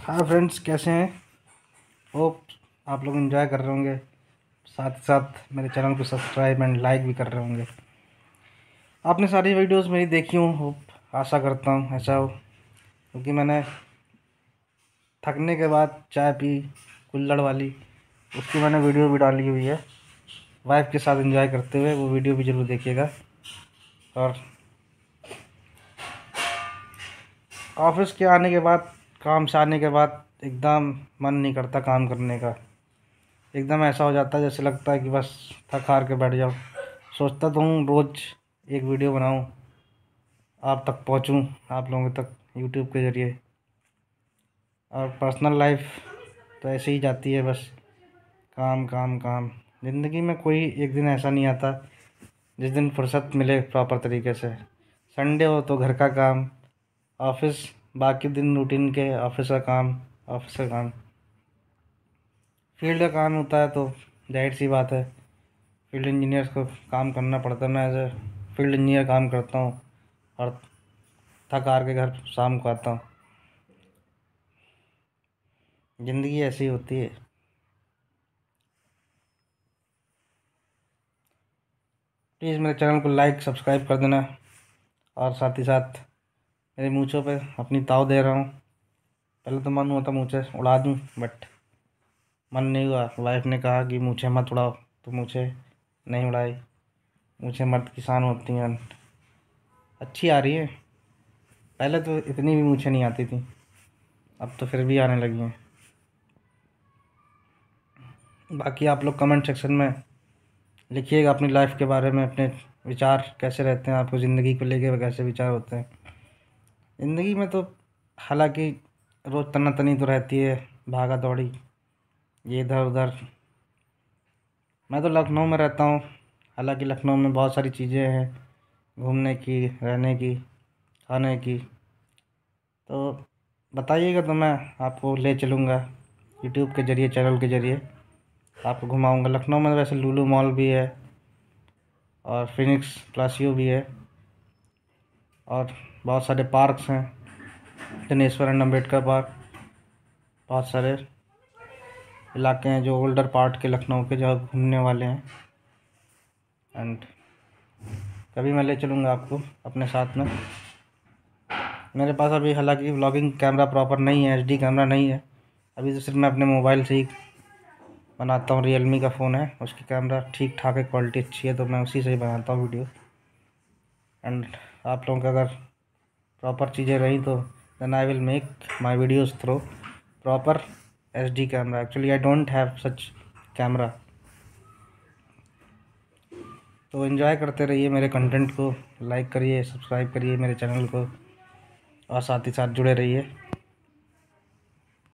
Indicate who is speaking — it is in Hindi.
Speaker 1: हाँ फ्रेंड्स कैसे हैं होप आप लोग इन्जॉय कर रहे होंगे साथ ही साथ मेरे चैनल को सब्सक्राइब एंड लाइक भी कर रहे होंगे आपने सारी वीडियोस मेरी देखी हूँ होप आशा करता हूँ ऐसा हो क्योंकि मैंने थकने के बाद चाय पी कुल्लड़ वाली उसकी मैंने वीडियो भी डाली हुई है वाइफ के साथ एंजॉय करते हुए वो वीडियो भी ज़रूर देखिएगा और ऑफिस के आने के बाद काम से आने के बाद एकदम मन नहीं करता काम करने का एकदम ऐसा हो जाता है जैसे लगता है कि बस थक हार के बैठ जाओ सोचता तो हूँ रोज़ एक वीडियो बनाऊँ आप तक पहुँचूँ आप लोगों तक यूट्यूब के ज़रिए और पर्सनल लाइफ तो ऐसे ही जाती है बस काम काम काम ज़िंदगी में कोई एक दिन ऐसा नहीं आता जिस दिन फुर्सत मिले प्रॉपर तरीके से संडे हो तो घर का काम ऑफिस बाकी दिन रूटीन के ऑफिस का काम ऑफिस का काम फील्ड का काम होता है तो जाहिर सी बात है फील्ड इंजीनियर को काम करना पड़ता है मैं एज ए फील्ड इंजीनियर काम करता हूँ और थक हार के घर शाम को आता हूँ ज़िंदगी ऐसी होती है प्लीज़ मेरे चैनल को लाइक सब्सक्राइब कर देना और साथ ही साथ मेरे मूछों पे अपनी ताव दे रहा हूँ पहले तो मन हुआ था मूँछे उड़ा दूँ बट मन नहीं हुआ वाइफ ने कहा कि मूँछे मत उड़ाओ तो मूँछे नहीं उड़ाई मूँछे मर्द किसान होती हैं अच्छी आ रही है पहले तो इतनी भी मूँछे नहीं आती थी अब तो फिर भी आने लगी हैं बाकी आप लोग कमेंट सेक्शन में लिखिएगा अपनी लाइफ के बारे में अपने विचार कैसे रहते हैं आपको ज़िंदगी को लेके कैसे विचार होते हैं ज़िंदगी में तो हालांकि रोज़ तना तनी तो रहती है भागा दौड़ी ये इधर उधर मैं तो लखनऊ में रहता हूँ हालांकि लखनऊ में बहुत सारी चीज़ें हैं घूमने की रहने की खाने की तो बताइएगा तो मैं आपको ले चलूँगा यूट्यूब के ज़रिए चैनल के ज़रिए आपको घुमाऊँगा लखनऊ में तो वैसे लूलू मॉल भी है और फिनिक्स क्लासियो भी है और बहुत सारे पार्क्स हैं एंड अम्बेडकर पार्क बहुत सारे इलाके हैं जो ओल्डर पार्ट के लखनऊ के जहाँ घूमने वाले हैं एंड कभी मैं ले चलूँगा आपको अपने साथ में मेरे पास अभी हालांकि व्लॉगिंग कैमरा प्रॉपर नहीं है एचडी कैमरा नहीं है अभी तो सिर्फ मैं अपने मोबाइल से ही बनाता हूँ रियल का फ़ोन है उसकी कैमरा ठीक ठाक है क्वालिटी अच्छी है तो मैं उसी से ही बनाता हूँ वीडियो एंड आप लोगों का अगर प्रॉपर चीज़ें रहीं तो then I will make my videos through proper H D camera actually I don't have such camera तो इन्जॉय करते रहिए मेरे कंटेंट को लाइक करिए सब्सक्राइब करिए मेरे चैनल को और साथ ही साथ जुड़े रहिए